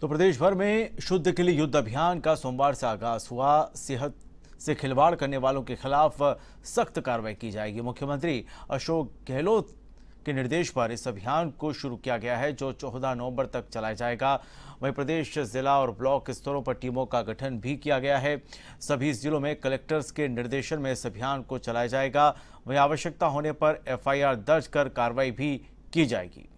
तो प्रदेश भर में शुद्ध के लिए युद्ध अभियान का सोमवार से आगाज हुआ सेहत से खिलवाड़ करने वालों के खिलाफ सख्त कार्रवाई की जाएगी मुख्यमंत्री अशोक गहलोत के निर्देश पर इस अभियान को शुरू किया गया है जो चौदह नवंबर तक चलाया जाएगा वहीं प्रदेश जिला और ब्लॉक स्तरों पर टीमों का गठन भी किया गया है सभी जिलों में कलेक्टर्स के निर्देशन में इस अभियान को चलाया जाएगा वहीं आवश्यकता होने पर एफआईआर दर्ज कर कार्रवाई भी की जाएगी